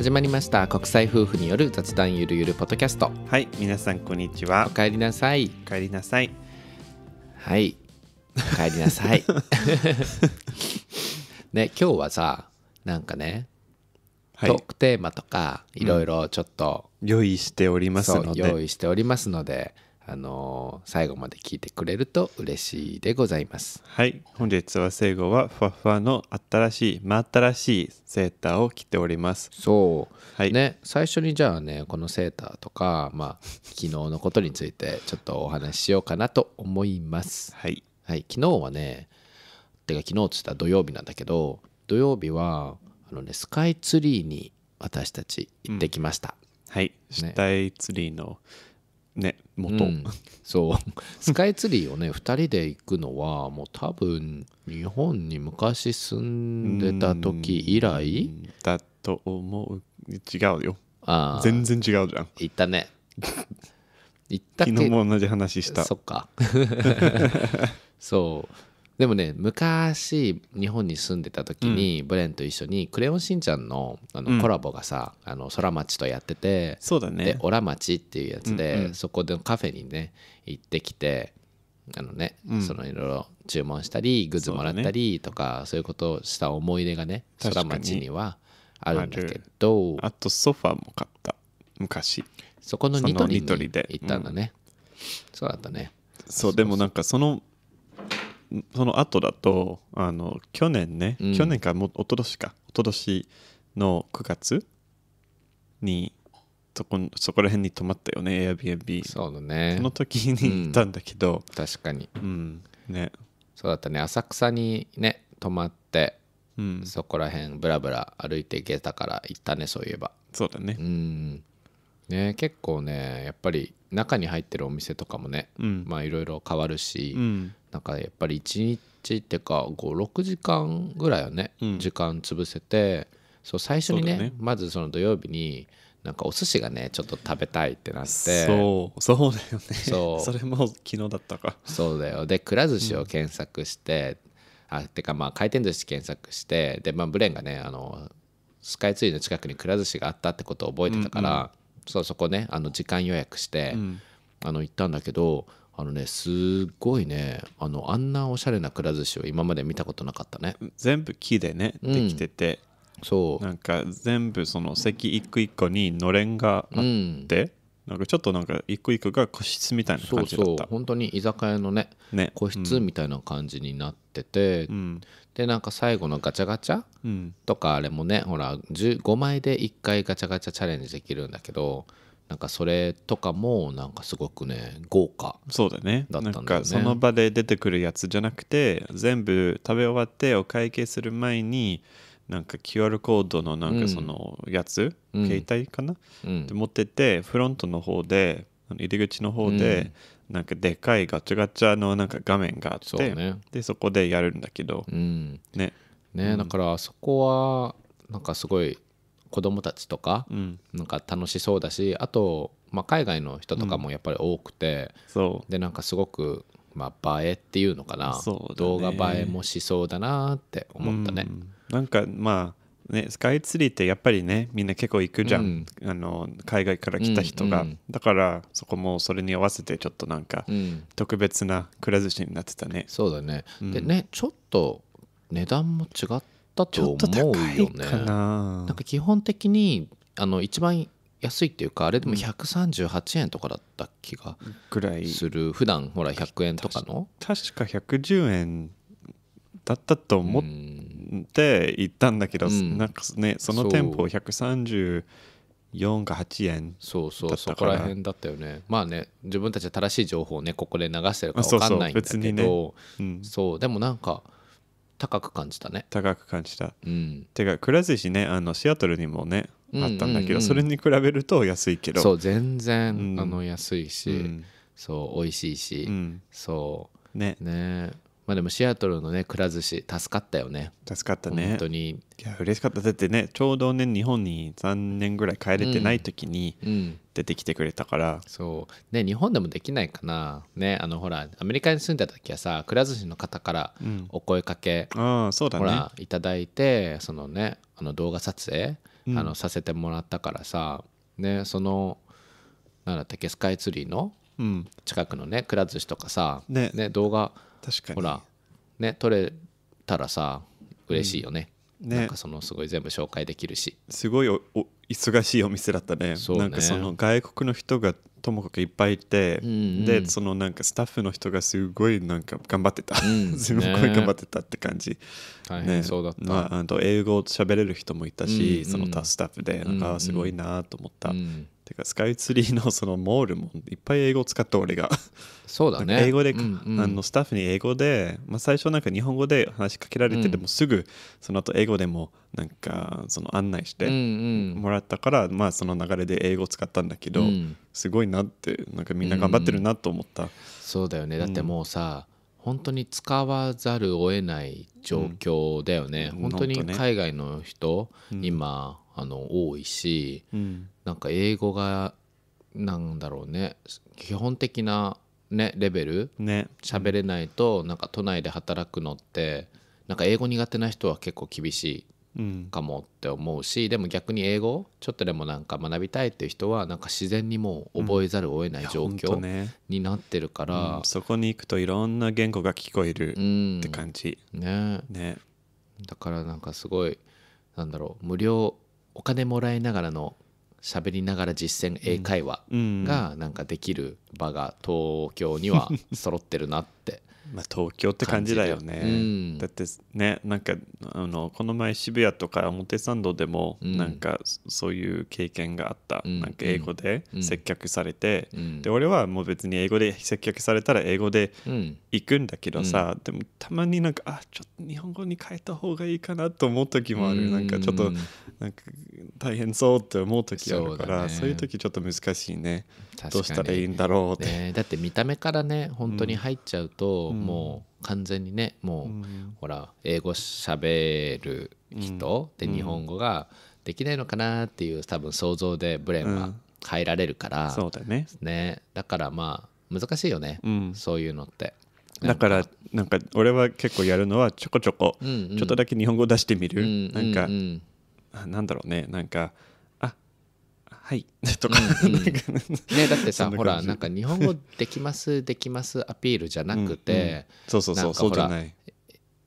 始まりました国際夫婦による雑談ゆるゆるポッドキャストはい皆さんこんにちはおかえりなさいおかえりなさいはいおかえりなさい ね今日はさなんかね、はい、トークテーマとかいろいろちょっと、うん、用意しておりますので用意しておりますのであの最後まで聞いてくれると嬉しいでございますはい本日は聖後はふわふわの新しい真新しいセーターを着ておりますそう、はい、ね最初にじゃあねこのセーターとかまあ昨日のことについてちょっとお話ししようかなと思いますはい、はい、昨日はねてか昨日っつったら土曜日なんだけど土曜日はあのねスカイツリーに私たち行ってきました、うん、はい、ね、スカイツリーの、ね元、うん、そう スカイツリーをね2人で行くのはもう多分日本に昔住んでた時以来だと思う違うよあ全然違うじゃん行ったね 行った昨日も同じ話したそっか そうでもね昔日本に住んでた時に、うん、ブレンと一緒に「クレヨンしんちゃんの」あのコラボがさ「うん、あの空町」とやってて「そうだね、でオラ町」っていうやつで、うんうん、そこでカフェにね行ってきてあのね、うん、そのいろいろ注文したりグッズもらったりとかそう、ね,、いうことをした思い出がね空町にはあるんだけどあとソファも買った昔そこのニトリに行ったんだね、そうだったねそうでもなんかそのその後だとあの去年ね、うん、去年かも一昨年か一昨年の9月にそこそこら辺に泊まったよね Airbnb そうだねその時に行ったんだけど、うん、確かにうんねそうだったね浅草にね泊まって、うん、そこら辺ブラブラ歩いて行けたから行ったねそういえばそうだねうんね結構ねやっぱり中に入ってるお店とかもね、うん、まあいろいろ変わるし、うん、なんかやっぱり1日っていうか56時間ぐらいはね、うん、時間潰せてそう最初にね、ね、まずその土曜日になんかお寿司がねちょっと食べたいってなってそうそうだよねそうそれも昨日だったかそうだよでくら寿司を検索して、うん、あてかまあ回転寿司検索してでまあブレンがねあのスカイツリーの近くにくら寿司があったってことを覚えてたから、うんうんそうそこねあの時間予約して、うん、あの行ったんだけどあのねすごいねあのあんなおしゃれなくら寿司を今まで見たことなかったね全部木でねできてて、うん、そうなんか全部その席一個一個にのれんがあって、うんなんかちょっとなんか一個一個が個室みたいな感じだったそうそう本当に居酒屋のね、ね、個室みたいな感じになってて、うん、でなんか最後のガチャガチャ、うん、とかあれもねほら5枚で1回ガチャガチャチャレンジできるんだけどなんかそれとかもなんかすごくね豪華そうだねだったんだよねその場で出てくるやつじゃなくて全部食べ終わってお会計する前になんか QR コードのなんかそのやつ、うん、携帯かな、うん、で持っててフロントの方で入り口の方で、なんかでかいガチャガチャのなんか画面があってそ,、ね、でそこでやるんだけど、うん、ねね、うん、だからあそこはなんかすごい子供たちとか、なんか楽しそうだしあと、まあ、海外の人とかもやっぱり多くて、でなんかすごく、まあ、映えっていうのかな、動画映えもしそうだなって思ったね。なんかまあね、スカイツリーってやっぱりねみんな結構行くじゃん、うん、あの海外から来た人が、うんうん、だからそこもそれに合わせてちょっとなんか、特別なくら寿司になってたねそうだね、うん、でねちょっと値段も違ったと思うよねなんか基本的にあの一番安いっていうかあれでも138円とかだった気がする、うん、ぐらい普段ほら100円とかの確か110円だったと思って行ったんだけど、うん、なんかねその店舗134が8円そうそうそこら辺だったよねまあね自分たちは正しい情報をねここで流してるか分かんないんだけど、ねうん、そうでもなんか高く感じたね高く感じた、うん、てかくら寿司ねあのシアトルにもねあったんだけど、うんうんうん、それに比べると安いけどそう全然、うん、あの安いし、そう美味しいし、そうねねまあでもシアトルのねくら寿司助かったよね助かったね本当にいや嬉しかっただってねちょうどね日本に3年ぐらい帰れてない時に出てきてくれたから、うんうん、そうね日本でもできないかなねあのほらアメリカに住んでた時はさくら寿司の方からお声かけ、うん、あそうだね、ほらいただいてそのねあの動画撮影、うん、あのさせてもらったからさねそのなんだったっけスカイツリーの近くのねくら寿司とかさ、ねね動画確かにほらね取れたらさ嬉しいよね、うん、ねなんかそのすごい全部紹介できるしすごいお忙しいお店だったねそうねなんかその外国の人がともかくいっぱいいて、うんうん、でそのなんかスタッフの人がすごいなんか頑張ってた、うん、すごい頑張ってたって感じ、ね、大変そうだった、まあ、あと英語を喋れる人もいたし、うんうん、そのスタッフでなんかすごいなと思った、うんてかスカイツリーのそのモールもいっぱい英語を使った俺がそうだね英語で、うんうん、あのスタッフに英語で、まあ、最初なんか日本語で話しかけられててもすぐその後英語でもなんかその案内してもらったから、まあその流れで英語を使ったんだけど、すごいなってなんかみんな頑張ってるなと思った、うんうん、そうだよねだってもうさ、本当に使わざるを得ない状況だよね、うん、本当に海外の人、うん、今あの多いし、うん、なんか英語がなんだろうね基本的な、ね、レベルね喋れないとなんか都内で働くのってなんか英語苦手な人は結構厳しいかもって思うし、うん、でも逆に英語ちょっとでもなんか学びたいっていう人はなんか自然にもう覚えざるを得ない状況になってるから、うんそこに行くといろんな言語が聞こえるって感じ、ねねだからなんかすごいなんだろう無料お金もらいながらの喋りながら実践英会話がなんかできる場が東京には揃ってるなってまあ、東京って感じだよね、うん、だってねなんかあのこの前渋谷とか表参道でもなんかそういう経験があった、うん、なんか英語で接客されて、うん、で俺はもう別に英語で接客されたら英語で行くんだけどさ、でもたまになんかあちょっと日本語に変えた方がいいかなと思う時もある、なんかちょっとなんか大変そうって思う時あるからそう、ね,、そういう時ちょっと難しいねどうしたらいいんだろうって、ね、だって見た目からね本当に入っちゃうと、もう完全にねもう、ほら英語しゃべる人、で日本語ができないのかなっていう多分想像でブレンは変えられるから、そうだねだからまあ難しいよね、そういうのって。だからなんか俺は結構やるのはちょこちょこ、ちょっとだけ日本語出してみる、なんか、なんだろうねなんかはい」とか、うんうん、ねだってさほらなんか日本語できます できますアピールじゃなくて、うんうん、そうそうそうそうじゃない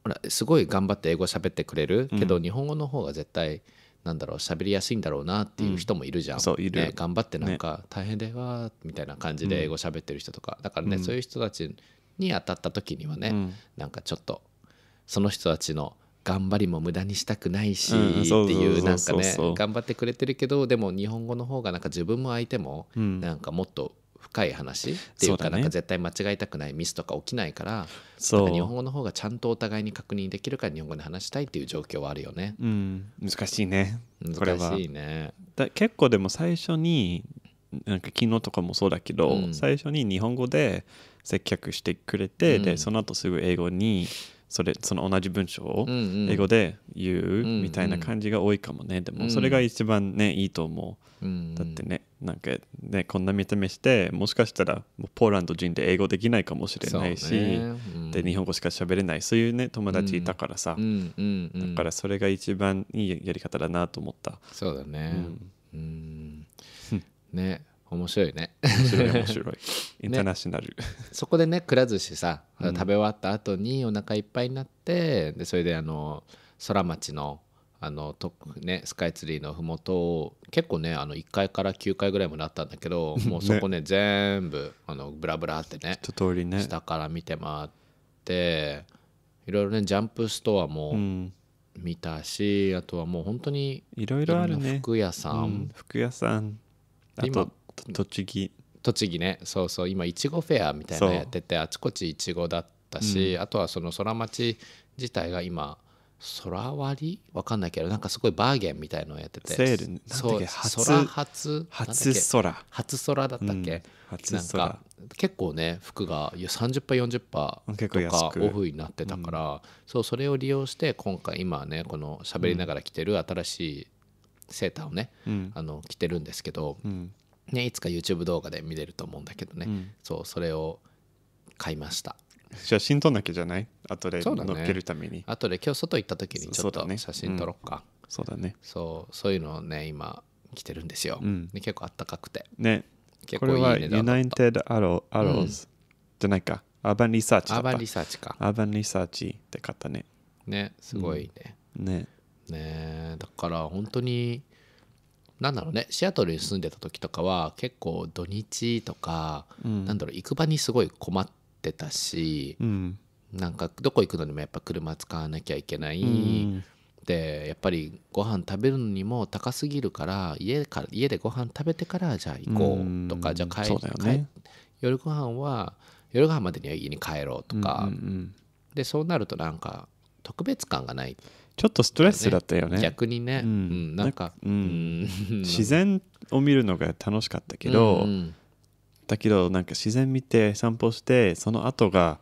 ほらすごい頑張って英語喋ってくれるけど、うん、日本語の方が絶対なんだろう喋りやすいんだろうなっていう人もいるじゃん、うんね、頑張ってなんか大変だよみたいな感じで英語喋ってる人とか、だからね、そういう人たちに当たった時にはね、うん、なんかちょっとその人たちの頑張りも無駄にしたくないしっていうなんかね頑張ってくれてるけどでも日本語の方がなんか自分も相手もなんかもっと深い話っていうかなんか絶対間違えたくないミスとか起きないから日本語の方がちゃんとお互いに確認できるから日本語で話したいっていう状況はあるよね。うん、難しいね難しいねだ結構でも最初になんか昨日とかもそうだけど、うん、最初に日本語で接客してくれて、うん、でその後すぐ英語にそれその同じ文章を英語で言うみたいな感じが多いかもね、でもそれが一番ねいいと思う、だってねなんかねこんな見た目してもしかしたらポーランド人で英語できないかもしれないし、ねうん、で日本語しか喋れないそういうね友達いたからさ、だからそれが一番いいやり方だなと思ったそうだね、うん、ね面白いね面白い 面白いインターナショナル、ね、そこでねくら寿司さ食べ終わった後にお腹いっぱいになって、うん、でそれであの空町のあのと、ね、スカイツリーの麓を結構ねあの1階から9階ぐらいもなったんだけどもうそこねね、全部あのブラブラってね一通りね下から見て回っていろいろねジャンプストアも見たし、あとはもう本当にいろいろあるね服屋さん、うん、服屋さんあと栃木栃木ねそうそう今いちごフェアみたいなのやっててあちこちいちごだったし、うん、あとはその空町自体が今空割りわかんないけどなんかすごいバーゲンみたいのをやっててセールそう空初初空初空だったっけ、うん、初なんか結構ね服が30%パー40%パーとかオフになってたから、うん、そうそれを利用して今回今ねこの喋りながら着てる新しいセーターをね、うん、あの着てるんですけど、うん、ね、いつか YouTube 動画で見れると思うんだけどね、うん、そうそれを買いました写真撮んなきゃじゃない後で載っけるために、ね、とで今日外行った時にちょっと写真撮ろうかそうだね,、そうそういうのをね今着てるんですよ、うん、で結構あったかくてね結構いいこれは United a r r o w じゃないかアーバンリサーチアーバンリサーチかアーバンリサーチて買ったねねすごいね、ねねだから本当になんだろうねシアトルに住んでた時とかは結構土日とか、うん、なんだろう行く場にすごい困ってたし、うん、なんかどこ行くのにもやっぱ車使わなきゃいけない、うん、でやっぱりご飯食べるのにも高すぎるから家か家でご飯食べてからじゃあ行こうとか、うん、じゃあ帰る、ね、夜ご飯は夜ご飯までには家に帰ろうとか、でそうなるとなんか特別感がないちょっとストレスだったよね逆にね、うん、なんか、うん、自然を見るのが楽しかったけど、うんうん、だけどなんか自然見て散歩してその後が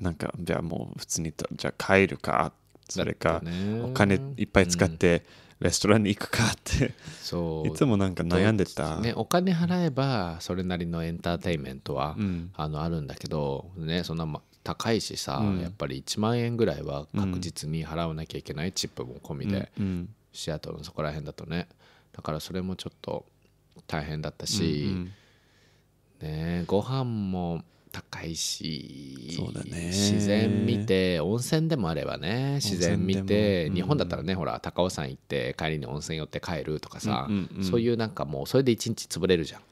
なんかじゃあもう普通にじゃあ帰るかそれかお金いっぱい使ってレストランに行くかってそういつもなんか悩んでた、ね、お金払えばそれなりのエンターテインメントは、あのあるんだけどねそんな、ま高いしさ、うん、やっぱり1万円ぐらいは確実に払わなきゃいけない、うん、チップも込みで、うん、シアトルのそこら辺だとねだからそれもちょっと大変だったし、うんうん、ねご飯も高いしそうだ、ね、自然見て温泉でもあればね自然見て、日本だったらねほら高尾山行って帰りに温泉寄って帰るとかさ、うんうんうん、そういうなんかもうそれで一日潰れるじゃん、ね、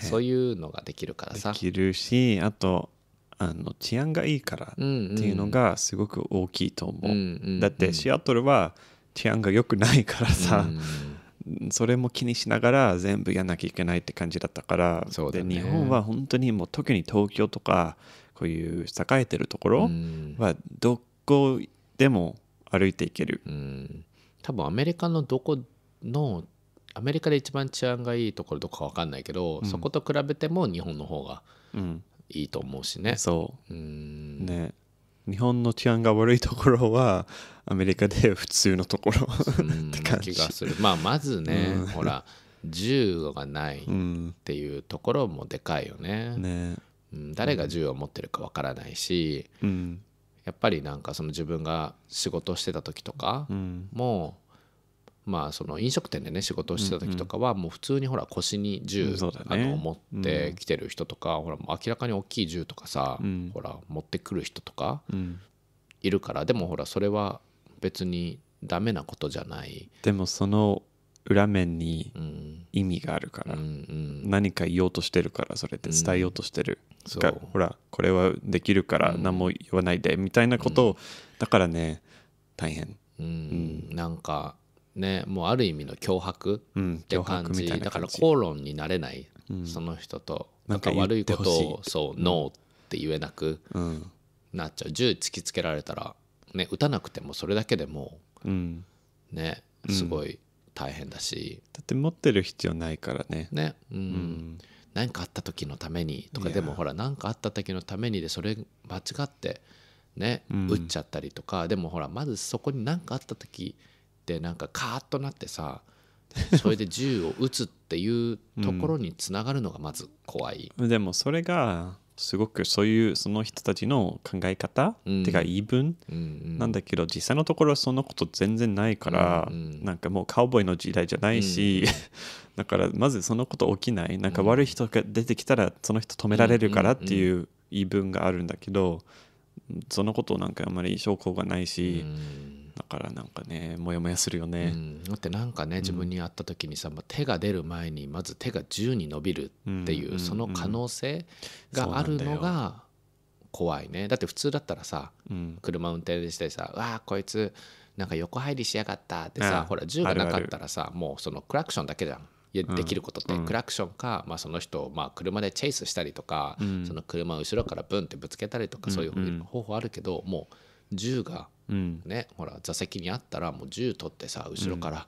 そういうのができるからさできるしあとあの治安がいいからっていうのがすごく大きいと思う、うんうん、だってシアトルは治安が良くないからさ、うん、それも気にしながら全部やんなきゃいけないって感じだったから、ね、で日本は本当にもう特に東京とかこういう栄えてるところはどこでも歩いていける、うん、多分アメリカのどこのアメリカで一番治安がいいところとか分かんないけど、うん、そこと比べても日本の方がいいと思うしねそううんね日本の治安が悪いところはアメリカで普通のところって感じがするまあまずね、うん、ほら銃がないっていうところもでかいよねうんね、うん、誰が銃を持ってるかわからないし、うん、やっぱりなんかその自分が仕事してた時とかもうまあ、その飲食店でね仕事をしてた時とかはもう普通にほら腰に銃、あの持ってきてる人とか、ほらもう明らかに大きい銃とかさ、ほら持ってくる人とかいるからでもほらそれは別にダメなことじゃないでもその裏面に意味があるから、何か言おうとしてるからそれって伝えようとしてる、かほらこれはできるから何も言わないでみたいなことを、だからね大変、うんなんかねもうある意味の脅迫って感じ,、だから口論になれない、その人となんか悪いことをそうノーって言えなくなっちゃう銃突きつけられたら、ね、撃たなくてもそれだけでもう、ねすごい大変だし、だって持ってる必要ないからねねうん何かあった時のためにとかでもほら何かあった時のためにでそれ間違ってね、打っちゃったりとかでもほらまずそこに何かあった時ってなんかカーッとなってさそれで銃を撃つっていうところにつながるのがまず怖い、でもそれがすごくそういうその人たちの考え方、うん、てか言い分、なんだけど実際のところはそんなこと全然ないから、う、うん、なんかもうカウボーイの時代じゃないし、うん、だからまずそのこと起きないなんか悪い人が出てきたらその人止められるからっていう言い分があるんだけど、そのことなんかあんまり証拠がないし、うんだからなんかねモヤモヤするよね、うん、だってなんかね自分に会った時にさ、うん、手が出る前にまず手が10に伸びるっていう、その可能性があるのが怖いねだって普通だったらさ、車運転してさ「わあこいつなんか横入りしやがった」ってさ、ほら銃がなかったらさもうそのクラクションだけじゃん。できることって、クラクションか、まあ、その人をまあ車でチェイスしたりとか、その車を後ろからブンってぶつけたりとかそういう方法あるけど、もう銃がうん、ねほら座席にあったらもう銃取ってさ後ろから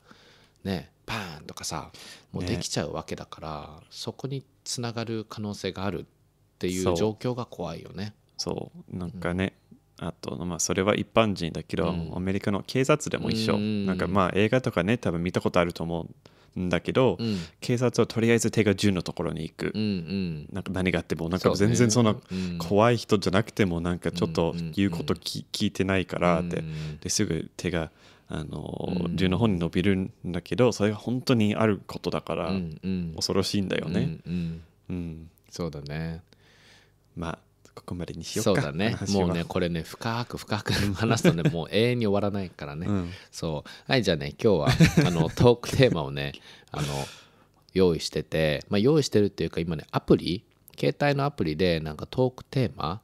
ね、うん、パーンとかさもうできちゃうわけだから、ね、そこにつながる可能性があるっていう状況が怖いよね。そうなんかね、うん、あと、まあ、それは一般人だけど、アメリカの警察でも一緒、なんかまあ映画とかね多分見たことあると思うんだけど、うん、警察はとりあえず手が1のところに行く、うんうん、なんか何があってもなんか全然そんな怖い人じゃなくてもなんかちょっと言うことき、聞いてないからって、ですぐ手が。あの銃の方に伸びるんだけどそれが本当にあることだから恐ろしいんだよね。うん、そうだねまあここまでにしようそうだねもうねこれね深く深く 話すとね もう永遠に終わらないからね、うん、そうはいじゃあね今日はあの トークテーマをねあの用意してて、まあ、用意してるっていうか今ねアプリ携帯のアプリでなんかトークテーマ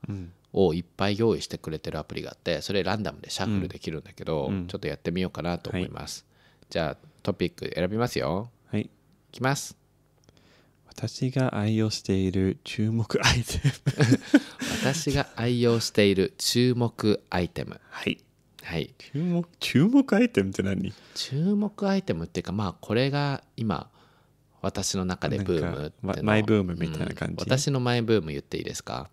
をいっぱい用意してくれてるアプリがあってそれランダムでシャッフルできるんだけど、うん、ちょっとやってみようかなと思います、はい、じゃあトピック選びますよはいきます私が愛用している注目アイテム私が愛用している注目アイテムはいはい注目注目アイテムって何注目アイテムっていうかまあこれが今私の中でブームマイブームみたいな感じ、うん、私のマイブーム言っていいですか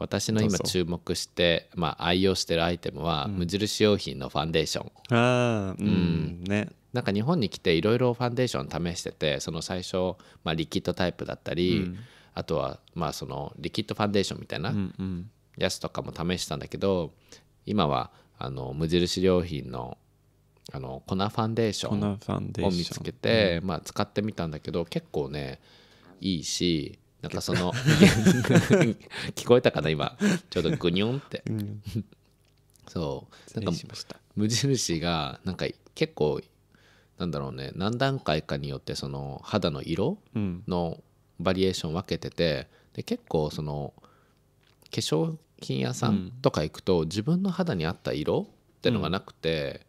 私の今注目してまあ、愛用してるアイテムは、うん、無印良品のファンデーションああ、うん、うん、ねなんか日本に来ていろいろファンデーション試しててその最初、まあ、リキッドタイプだったり、うん、あとはまあそのリキッドファンデーションみたいなやつとかも試したんだけど今はあの無印良品のあの粉ファンデーションを見つけて、まあ、使ってみたんだけど結構ねいいしなんかその 聞こえたかな今ちょうどグニョンって、そうなんか無印がなんか結構なんだろうね何段階かによってその肌の色のバリエーション分けてて、うん、で結構その化粧品屋さんとか行くと、自分の肌に合った色ってのがなくて、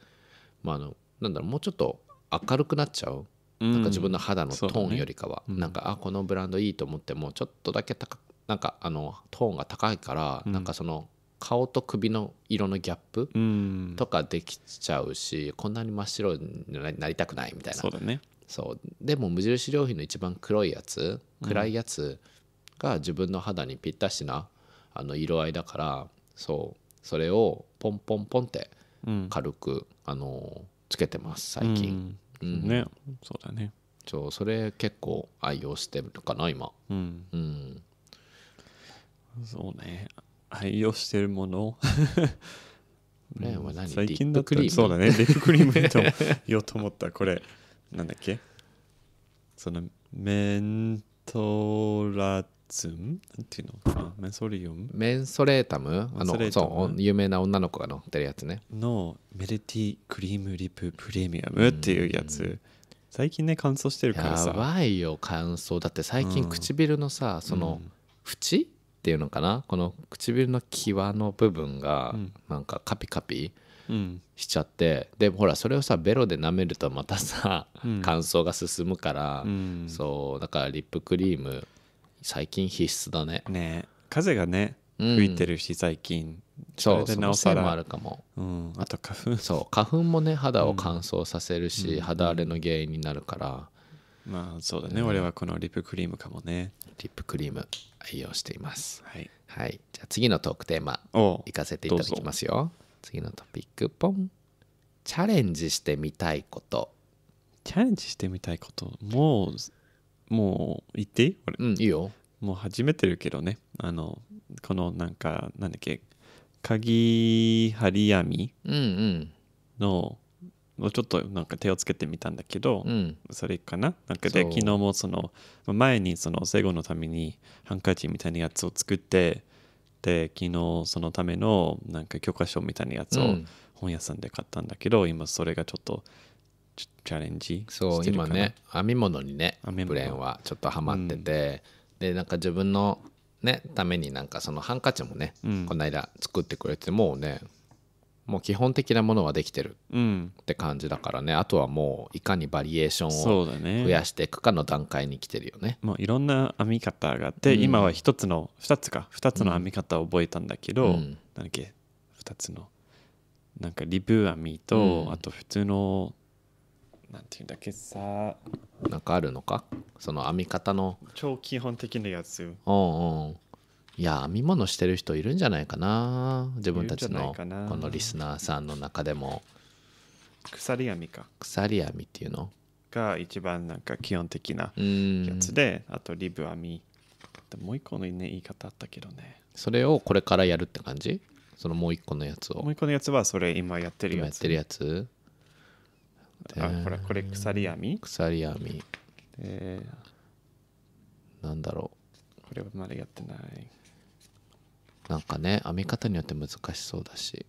うん、まああのなんだろうもうちょっと明るくなっちゃうなんか自分の肌のトーンよりかは、なんかあこのブランドいいと思ってもちょっとだけ高なんかあのトーンが高いから、なんかその顔と首の色のギャップとかできちゃうし、こんなに真っ白になりたくないみたいなそうだ、ね、そうでも無印良品の一番黒いやつ暗いやつが自分の肌にぴったしなあの色合いだからそうそれをポンポンポンって軽く、あのつけてます最近、うん、ねそうだねそうそれ結構愛用してるかな今うん、うん、そうね愛用してるもの最近だったらそうだねリップクリームと言おうと思ったこれなんだっけそのメントラズムなんていうのメンソリウムメンソレータムあのそう有名な女の子が乗ってるやつねのメルティクリームリッププレミアムっていうやつ、最近ね乾燥してるからさやばいよ乾燥だって最近唇のさ、うん、その縁っていうのかなこの唇の際の部分がなんかカピカピしちゃって、うん、でほらそれをさベロで舐めるとまたさ、うん、乾燥が進むから、そうだからリップクリーム最近必須だねね風がね吹いてるし、最近そうそのせいもあるかも、うん、あと花粉そう花粉もね肌を乾燥させるし、うん、肌荒れの原因になるから、まあそうだね、うん、俺はこのリップクリームかもねリップクリーム愛用していますはい、はい、じゃあ次のトークテーマいかせていただきますよ次のトピックポンチャレンジしてみたいことチャレンジしてみたいこともうもう言っていいこれ、うん、いいよもう始めてるけどねあのこのなんかなんだっけ鍵張り網の、うんちょっとなんか手をつけてみたんだけど、うん、それかななんかで昨日もその前にその生後のためにハンカチみたいなやつを作ってで昨日そのためのなんか教科書みたいなやつを本屋さんで買ったんだけど、うん、今それがちょっとチャレンジそう今ね編み物にねブレーンはちょっとハマってて、うん、でなんか自分のねためになんかそのハンカチもね、うん、この間作ってくれてもうねもう基本的なものはできてるって感じだからね、うん、あとはもういかにバリエーションを増やしていくかの段階に来てるよね、ね、もういろんな編み方があって、うん、今は一つの2つか2つの編み方を覚えたんだけど、うん、だっけ2つのなんかリブ編みと、あと普通のなんていうんだっけさなんかあるのかその編み方の超基本的なやつうんうんいや編み物してる人いるんじゃないかな自分たちのこのリスナーさんの中でも鎖編みか鎖編みっていうのが一番なんか基本的なやつであとリブ編みもう一個の、ね、言い方あったけどねそれをこれからやるって感じそのもう一個のやつをもう一個のやつはそれ今やってるやつやってるやつあこれこれ鎖編み鎖編みなんだろうこれはまだやってないなんかね編み方によって難しそうだし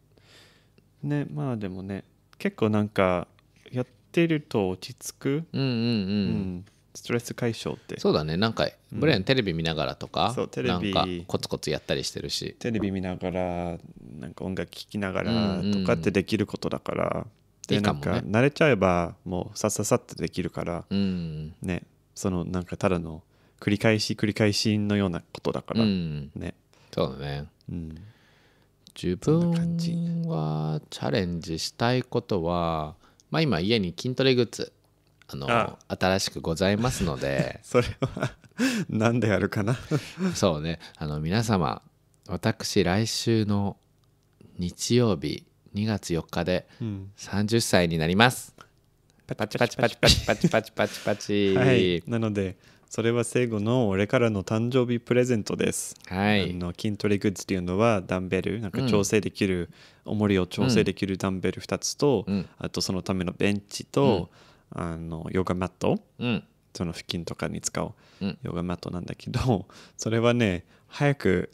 ねまあでもね結構なんかやってると落ち着くうんうんうん、うんストレス解消ってそうだねなんかブレンテレビ見ながらとか、うん、テレビなんかコツコツやったりしてるしテレビ見ながらなんか音楽聴きながらとかってできることだから、でなんか慣れちゃえばもうさっささってできるから、うん、ねそのなんかただの繰り返し繰り返しのようなことだから、うん、ねそうだね、うん、自分はチャレンジしたいことはまあ今家に筋トレグッズあの新しくございますので それは何でやるかな そうねあの皆様私来週の日曜日2月4日で30歳になります、うん、パチパチパチパチパチパチパチパチはいなのでそれは聖後の俺からの誕生日プレゼントです、はい、あの筋トレグッズっていうのはダンベルなんか調整できる、うん、重りを調整できるダンベル2つと、うん、あとそのためのベンチと、うん、あのヨガマット、うん、その付近とかに使うヨガマットなんだけど、それはね早く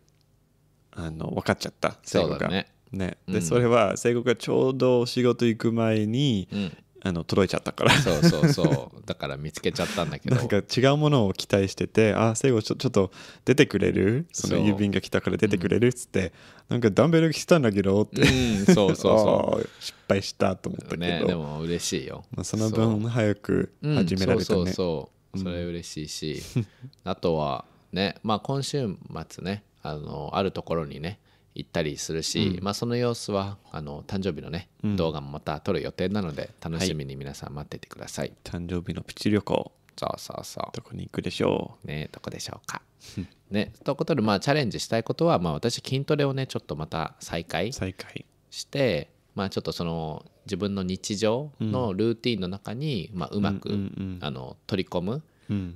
あの分かっちゃった聖後が。そうだねね、で、うんそれは聖子がちょうど仕事行く前に、うん、あの届いちゃったからそうそうそうだから見つけちゃったんだけどなんか違うものを期待してて「あ聖子ちょちょっと出てくれるその郵便が来たから出てくれる」っつって、なんかダンベル来たんだけど」って、うんそうそうそう 失敗したと思ったけど、ねでも嬉しいよまあ、その分早く始められたね、そうそうそうそれ嬉しいし、あとはねまあ今週末ねあのあるところにね行ったりするし、うん、まあ、その様子はあの誕生日のね、うん、動画もまた撮る予定なので楽しみに皆さん待っててください、はい、誕生日のプチ旅行そうそうそうどこに行くでしょうねどこでしょうか ねということでまあチャレンジしたいことは、まあ、私筋トレをねちょっとまた再開再開してまあちょっとその自分の日常のルーティンの中に、うん、まあ、うまく、うんうんうん、あの取り込む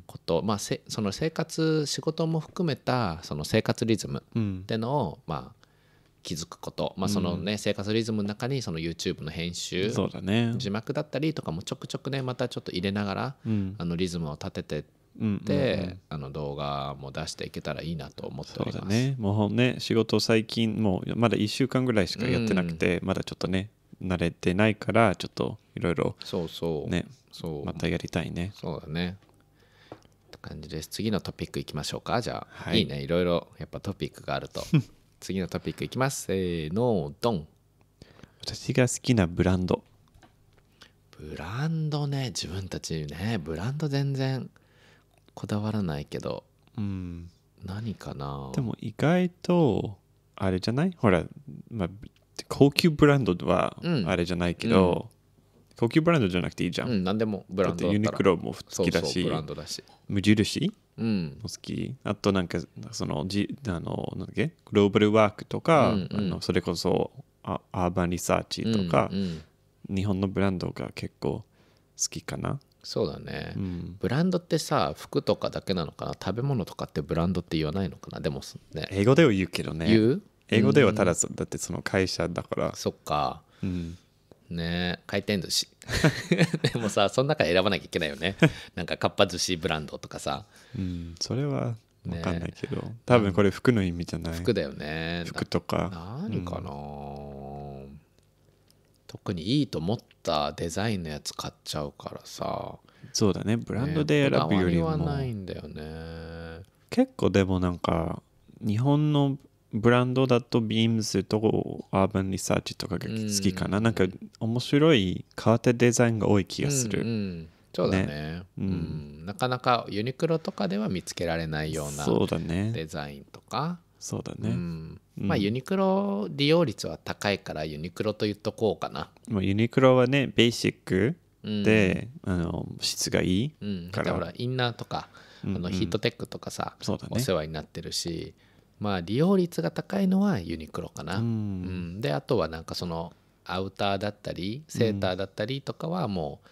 こと、うん、まあ、せその生活仕事も含めたその生活リズムっていうのを、うん、まあ、気づくこと、まあそのね、うん、生活リズムの中にその YouTube の編集そうだ、ね、字幕だったりとかもちょくちょくねまたちょっと入れながら、うん、あのリズムを立ててって。で、あの動画も出していけたらいいなと思っておりますそうだねもうね仕事最近もうまだ1週間ぐらいしかやってなくて、まだちょっとね慣れてないからちょっといろいろそうそうねそうまたやりたいねそうだね感じです次のトピックいきましょうかじゃあ、はい、いいねいろいろやっぱトピックがあると 次のトピックいきます。せーの、ドン。私が好きなブランド。ブランドね、自分たちね、ブランド全然こだわらないけど。うん。何かなでも意外と、あれじゃないほら、まあ、高級ブランドはあれじゃないけど、うんうん高級ブランドじゃなくていいじゃん、うん、何でもブランドだユニクロも好きだしブランドだし無印うん、好きあとなんかそのじあのなんだっけグローバルワークとか、うんうん、あのそれこそアーバンリサーチとか、うんうん、日本のブランドが結構好きかなそうだね、うん、ブランドってさ服とかだけなのかな食べ物とかってブランドって言わないのかなでもね英語では言うけどね英語ではただ、うん、だってその会社だからそっか、うん、ね回転寿司 でもさその中選ばなきゃいけないよね なんかかっぱ寿司ブランドとかさうんそれは分かんないけど、ね、多分これ服の意味じゃない服だよね服とか何かな、うん、特にいいと思ったデザインのやつ買っちゃうからさそうだねブランドで選ぶよりも、ね、はないんだよね結構でもなんか日本のブランドだと Beams とアーバンリサーチとかが好きかな、うん、なんか面白いわったデザインが多い気がする、うんうん、そうだね、ね、うん、なかなかユニクロとかでは見つけられないようなそうだ、ね、デザインとかそうだね、うん、まあユニクロ利用率は高いからユニクロと言っとこうかな、まあ、ユニクロはねベーシックで、あの質がいいから、ほらインナーとかあのヒートテックとかさ、ね、お世話になってるし、まあ利用率が高いのはユニクロかな、うん、であとはなんかそのアウターだったりセーターだったりとかはもう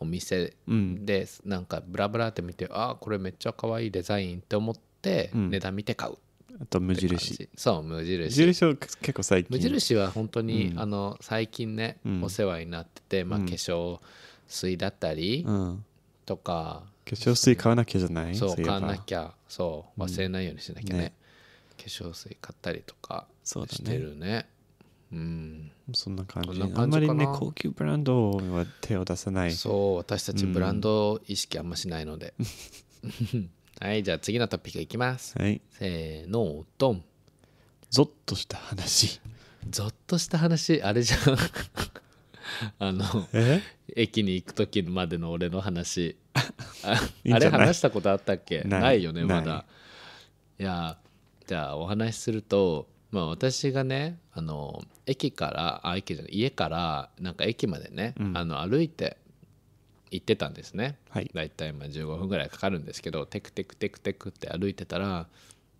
お店でなんかブラブラって見て、うん、あこれめっちゃ可愛いデザインって思って値段見て買う、うん、あと無印そう無印無印は結構最近無印は本当に、うん、あの最近ね、お世話になってて、まあ、化粧水だったりとか、化粧水買わなきゃじゃないそう買わなきゃそう忘れないようにしなきゃね化粧水買ったりとかしてるね。ねうん、そんな感じあんまりね高級ブランドは手を出さないそう私たちブランド意識あんましないので、うん、はいじゃあ次のトピックいきます、はい、せーのドンゾッとした話ゾッとした話あれじゃん あの駅に行く時までの俺の話 あれ話したことあったっけないよねまだいやじゃあお話しすると、まあ、私がねあの駅からあ駅じゃない家からなんか駅までね、うん、あの歩いて行ってたんですね、はい、大体まあ15分ぐらいかかるんですけどテクテクテクテクって歩いてたら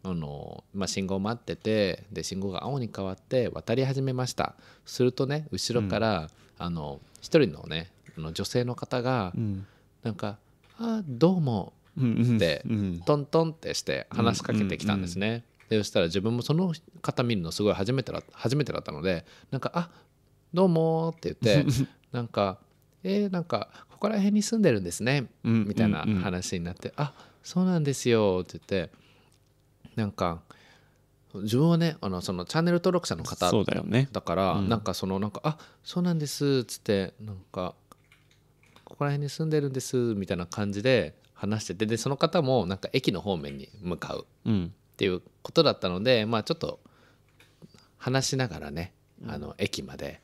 あの、まあ、信号待っててで信号が青に変わって渡り始めましたするとね後ろから、うん、あの一人のねあの女性の方が、うん、なんか「あどうも」って、トントンってして話しかけてきたんですね。でそしたら自分もその方見るのすごい初めてだ初めてだったのでなんか「あどうも」って言って なんか「えー、なんかここら辺に住んでるんですね」みたいな話になって「あそうなんですよ」って言ってなんか自分はねあのそのチャンネル登録者の方そうだよ、ね、だから、うん、なんかそのなんか「あそうなんです」っつってなんか「ここら辺に住んでるんです」みたいな感じで話しててでその方もなんか駅の方面に向かう。うんっていうことだったので、まあ、ちょっと話しながらねあの駅まで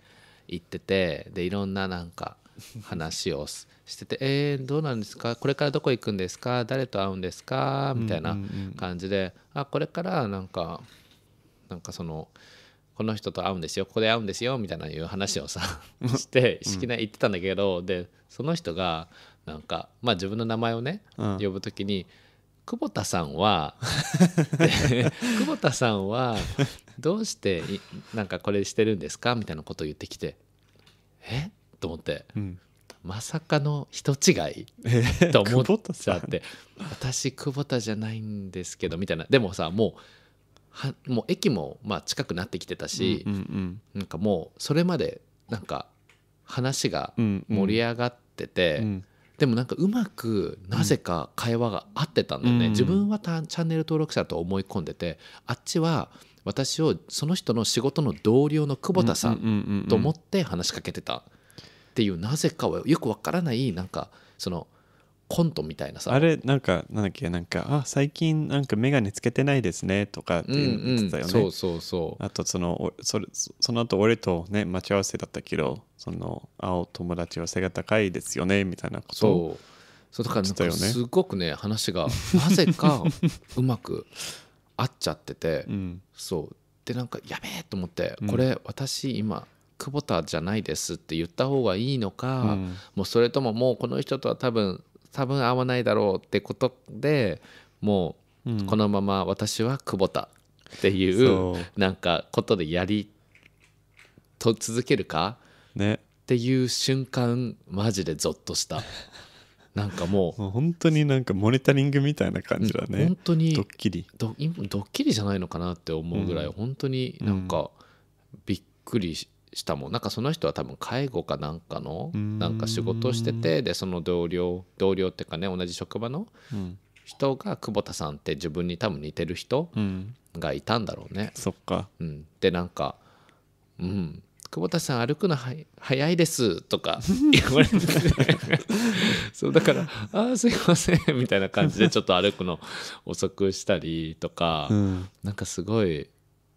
行っててでいろんななんか話をしてて「えー、どうなんですかこれからどこ行くんですか誰と会うんですか?」みたいな感じで「あこれからなんかなんかその。この人と会うんですよここで会うんですよみたいないう話をさして式な言ってたんだけど、でその人がなんかまあ自分の名前をね、呼ぶ時に「久保田さんは 久保田さんはどうしてなんかこれしてるんですかみたいなことを言ってきてえと思って、うん、まさかの人違い、と思っちゃって私久保田じゃないんですけどみたいなでもさもうはもう駅もまあ近くなってきてたし、うんうんうん、なんかもうそれまでなんか話が盛り上がってて、うんうん、でもなんかうまくなぜか会話が合ってたんだよね、うん、自分はチャンネル登録者と思い込んでてあっちは私をその人の仕事の同僚の久保田さんと思って話しかけてたっていうなぜかはよくわからないなんかそのコントみたいなさあれなんかなんだっけなんか「あ最近なんか眼鏡つけてないですね」とかって言ってたよね、うんうん、そうそうそうあとそのそれその後俺とね待ち合わせだったけどその青友達は背が高いですよねみたいなことそうそうだからなんかすごくね話がなぜかうまく合っちゃってて、うん、そうでなんかやべえと思って、これ私今久保田じゃないですって言った方がいいのか、うん、もうそれとももうこの人とは多分多分合わないだろうってことでもうこのまま私は久保田っていうなんかことでやりと続けるか、ね、っていう瞬間マジでゾッとした。なんか もう本当になんかモニタリングみたいな感じだね、うん、本当にドッキリドッキリじゃないのかなって思うぐらい、うん、本当になんかびっくりししたもんなんかその人は多分介護かなんかのなんか仕事をしててでその同僚同僚っていうかね同じ職場の人が久保田さんって自分に多分似てる人がいたんだろうね。そっか、うん、でなんか、うん、久保田さん歩くのは早いですとか 言われてそうだから「ああすいません」みたいな感じでちょっと歩くの遅くしたりとか、なんかすごい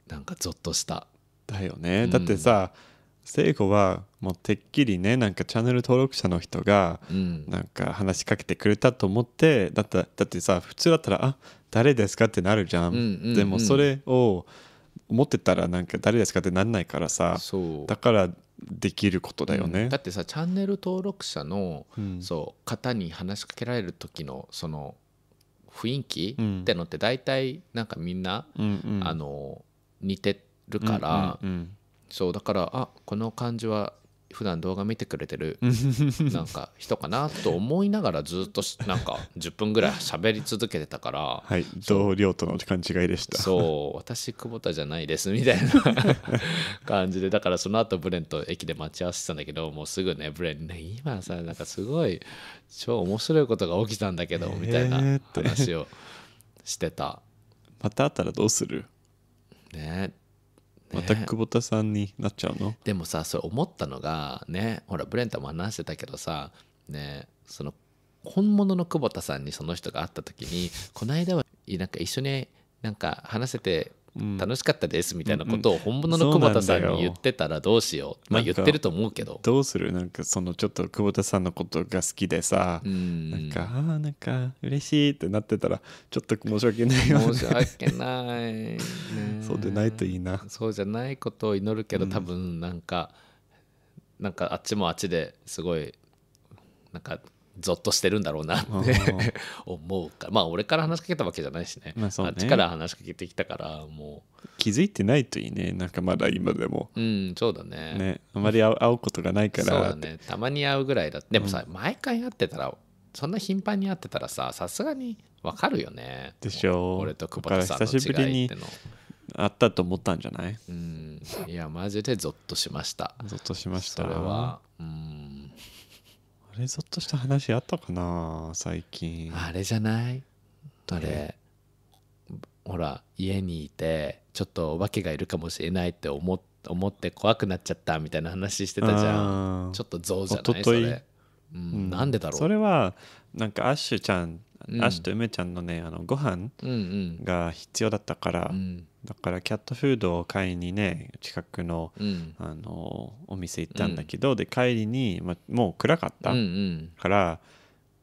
なんかゾッとした。だよね、うん、だってさ、聖子はもうてっきりねなんかチャンネル登録者の人がなんか話しかけてくれたと思って、うん、だっただってさ普通だったら「あ誰ですか?」ってなるじゃんうんうんうん、でもそれを思ってたらなんか「誰ですか?」ってなんないからさだからできることだよね、うん、だってさチャンネル登録者の、そう方に話しかけられる時のその雰囲気ってのって大体なんかみんな、うんうん、あの似てるから、うんうんうんそうだからあこの感じは普段動画見てくれてる なんか人かなと思いながらずっとなんか10分ぐらい喋り続けてたからはい同僚との勘違いでしたそう私久保田じゃないですみたいな 感じでだからその後ブレンと駅で待ち合わせてたんだけどもうすぐねブレンね今さなんかすごい超面白いことが起きたんだけどみたいな話をしてた、また会ったらどうするねまた久保田さんになっちゃうのでもさそれ思ったのがねほらブレンタも話してたけどさねその本物の久保田さんにその人が会った時にこの間はなんか一緒になんか話せて楽しかったですみたいなことを本物の久保田さんに言ってたらどうしようまあ言ってると思うけどどうするなんかそのちょっと久保田さんのことが好きでさ、うん、なんかあなんか嬉しいってなってたらちょっと申し訳ないよ、ね、申し訳ない、ね、そうでないといいなそうじゃないことを祈るけど、多分なんか、うん、なんかあっちもあっちですごいなんかぞっとしてるんだろうなって思うからまあ俺から話しかけたわけじゃないしねまあね、あっちから話しかけてきたからもう気づいてないといいねなんかまだ今でもうんそうだねねあまり会うことがないからそうだねたまに会うぐらいだでもさ、うん、毎回会ってたらそんな頻繁に会ってたらささすがにわかるよねでしょ俺と久保田さんの違いってのあったと思ったんじゃないうんいやマジでゾッとしましたゾッとしましたそれはうんれぞっとした話あったかな最近あれじゃないあれほら家にいてちょっとお化けがいるかもしれないって思って思って怖くなっちゃったみたいな話してたじゃんちょっと像じゃないそれ、うん、なんでだろうそれはなんかアッシュちゃん、うん、アッシュと梅ちゃんのねあのご飯が必要だったから、うん、だからキャットフードを買いにね近くのうん、あのお店行ったんだけど、うん、で帰りに、ま、もう暗かった、うんうん、から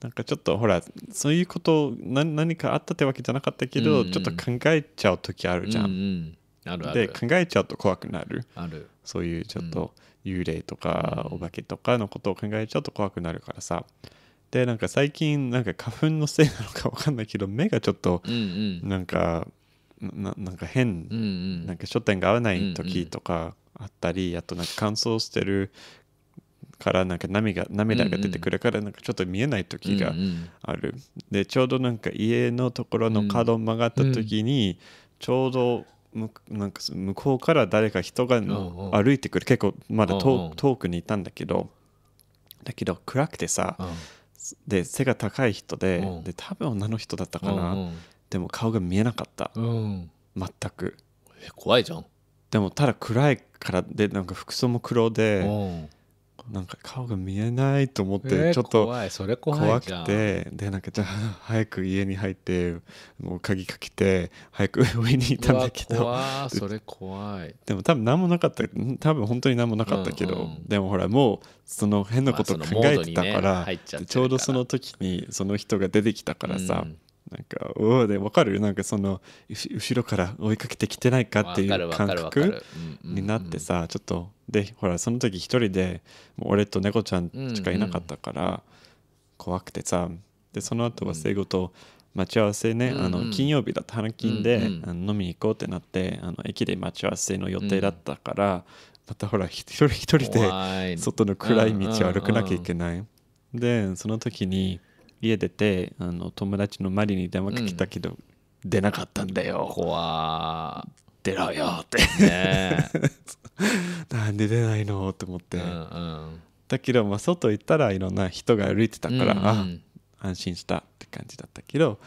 なんかちょっとほらそういうことな何かあったってわけじゃなかったけど、うんうん、ちょっと考えちゃう時あるじゃん。うんうんあるあるで考えちゃうと怖くなるそういうちょっと幽霊とかお化けとかのことを考えちゃうと怖くなるからさでなんか最近なんか花粉のせいなのか分かんないけど目がちょっとなんかななんか変、うんうん、なんか書店が合わない時とかあったり、うんうん、あとなんか乾燥してるからなんか涙涙が出てくるからなんかちょっと見えない時がある、うんうん、でちょうどなんか家のところの角曲がった時にちょうどむなんか向こうから誰か人が歩いてくる結構まだ遠くにいたんだけどだけど暗くてさで背が高い人でで多分女の人だったかなでも顔が見えなかった、うん、全くえ怖いじゃんでもただ暗いからでなんか服装も黒で、うん、なんか顔が見えないと思ってちょっと怖くて、でなんかじゃあ早く家に入ってもう鍵かけて早く上にいたんだけどそれ怖いでも多分何もなかった多分本当に何もなかったけど、うんうん、でもほらもうその変なこと考えてたからまあ、ね、ちょうどその時にその人が出てきたからさ、うんなんかおおでわかるなんかその後ろから追いかけてきてないかっていう感覚になってさちょっとでほらその時一人で俺と猫ちゃんしかいなかったから怖くてさでその後は生後と待ち合わせね、あの金曜日だった花金で、あの飲みに行こうってなってあの駅で待ち合わせの予定だったから、またほら一人一人で外の暗い道を歩かなきゃいけない。でその時に家出てあの友達のマリに電話かけたけど、出なかったんだよ怖出ろよって なんで出ないのって思って、うんうん、だけど、まあ、外行ったらいろんな人が歩いてたから、うんうん、安心したって感じだったけど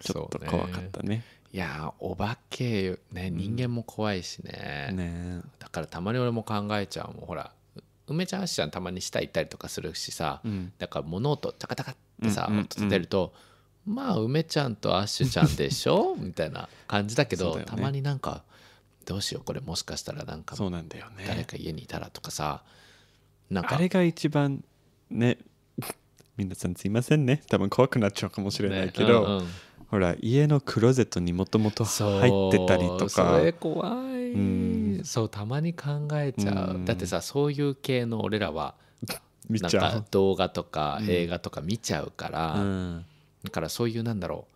ちょっと怖かったね、ね、いやお化けね人間も怖いしねうんね、だからたまに俺も考えちゃうもんほら梅ちゃんあしちゃんたまに下行ったりとかするしさ、うん、だから物音タカタカってさ、う音出ると、うんうん、まあ梅ちゃんとアッシュちゃんでしょ みたいな感じだけど、ね、たまになんかどうしようこれもしかしたらなんかそうなんだよ、ね、誰か家にいたらとかさなんかあれが一番ね皆 さんすいませんね多分怖くなっちゃうかもしれないけど、ねうんうん、ほら家のクローゼットにもともと入ってたりとかそれ怖いうんそうたまに考えちゃう、うだってさそういう系の俺らはなんか動画とか映画とか見ちゃうから、うん、だからそういうなんだろう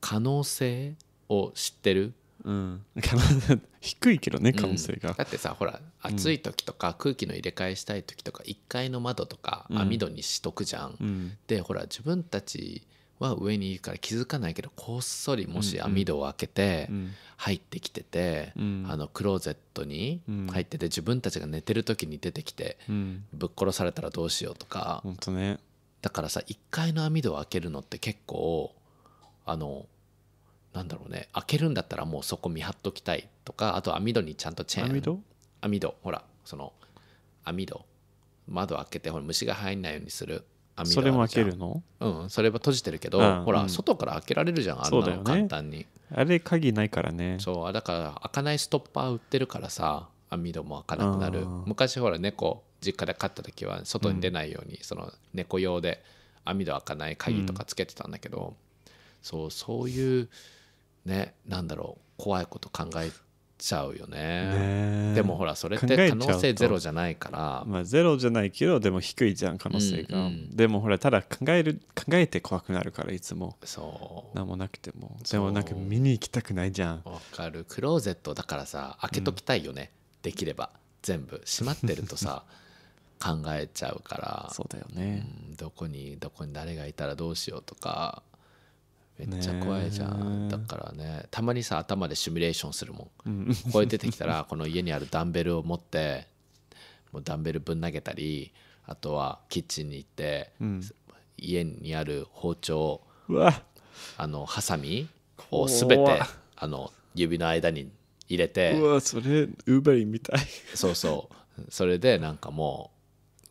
可能性を知ってる、うん、低いけどね可能性が、うん、だってさほら暑い時とか空気の入れ替えしたい時とか1階の窓とか網戸にしとくじゃん、でほら自分たちは上にいるから気づかないけどこっそりもし網戸を開けて入ってきてて、あのクローゼットに入ってて自分たちが寝てる時に出てきてぶっ殺されたらどうしようとかね、だからさ1階の網戸を開けるのって結構あのなんだろうね開けるんだったらもうそこ見張っときたいとかあと網戸にちゃんとチェーン網戸網戸ほらその網戸窓開けてほら虫が入んないようにするそれも開けるのうんそれは閉じてるけど、うん、ほら、うん、外から開けられるじゃんあんなの簡単に、ね、あれ鍵ないからねそうだから開かないストッパー売ってるからさ網戸も開かなくなる昔ほら猫実家で飼った時は外に出ないように、その猫用で網戸開かない鍵とかつけてたんだけど、そうそういうねなんだろう怖いこと考えちゃうよねでもほらそれって可能性ゼロじゃないからまあゼロじゃないけどでも低いじゃん可能性が、うんうん、でもほらただ考える考えて怖くなるからいつもそう何もなくてもでもなんか見に行きたくないじゃんわかるクローゼットだからさ開けときたいよね、うん、できれば全部閉まってるとさ 考えちゃうからそうだよね、うん、どこにどこに誰がいたらどうしようとかめっちゃ怖いじゃん、だからねたまにさ頭でシミュレーションするもん、うん、こう出てきたら この家にあるダンベルを持ってもうダンベルぶん投げたりあとはキッチンに行って、うん、家にある包丁あのハサミを全てあの指の間に入れてうわそれウーバリーみたいそうそうそれでなんかも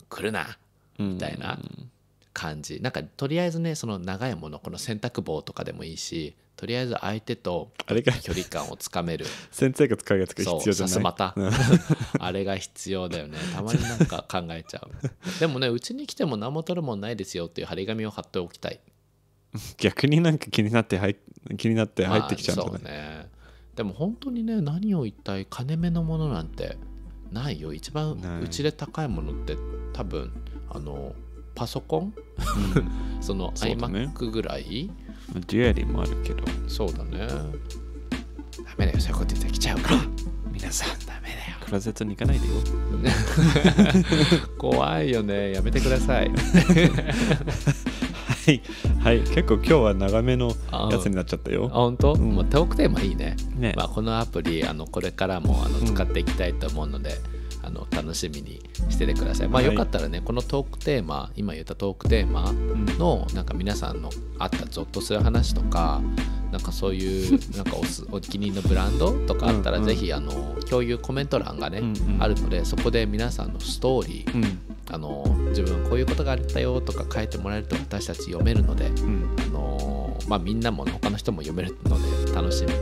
う来るなみたいな、うん感じなんかとりあえずねその長いものこの洗濯棒とかでもいいしとりあえず相手と距離感をつかめる洗濯使うやつが必要じゃないまた あれが必要だよねたまになんか考えちゃう でもねうちに来ても何も取るもんないですよっていう張り紙を貼っておきたい逆になんか気になって入気になって入ってきちゃうんだね,、まあ、ねでも本当にね何を一体金目のものなんてないよ一番うちで高いものって多分あのパソコン、うん、その iMac ぐらい、ね、デュエリーもあるけどそうだねダメだよそういうこと言ってきちゃうから皆さんダメだよクロゼットに行かないでよ 怖いよねやめてください はい、はい、結構今日は長めのやつになっちゃったよ。あ本当、うんまあ、遠くてもいいね。ねまあ、このアプリあのこれからもあの使っていきたいと思うので、の楽しみにしててください。まあ、よかったらね、はい、このトークテーマ今言ったトークテーマの、うん、なんか皆さんのあったゾッとする話とかなんかそういう なんかおすお気に入りのブランドとかあったら、うんうん、あの共有コメント欄がね、うんうん、あるのでそこで皆さんのストーリー、うん、あの自分こういうことがあったよとか書いてもらえると私たち読めるので、うん、あのまあ、みんなも他の人も読めるので楽しみに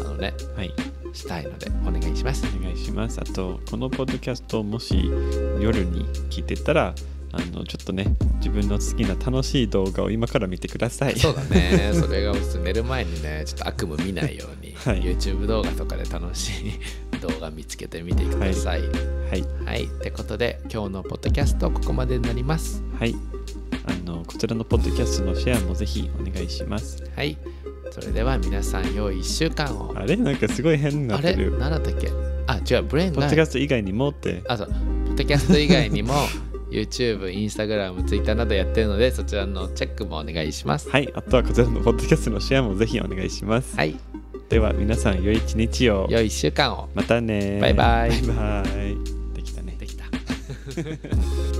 あのね、はいしたいのでお願いします。お願いします。あと、このポッドキャストもし夜に聞いてたら、あのちょっとね自分の好きな楽しい動画を今から見てくださいそうだね それがおすめ寝る前にねちょっと悪夢見ないように、はい、YouTube 動画とかで楽しい動画見つけてみてくださいはいはい、はい、ってことで今日のポッドキャストここまでになりますはいあのこちらのポッドキャストのシェアもぜひお願いしますはいそれでは皆さん良い1週間をあれなんかすごい変になあってれる何だっっけあ違うブレインポッドキャスト以外にもってあそうポッドキャスト以外にも YouTube、Instagram、Twitter などやってるのでそちらのチェックもお願いします。はいあとはこちらのポッドキャストのシェアもぜひお願いします、はい、では皆さん良い一日を良い1週間をまたねバイバイバイバイできたねできた。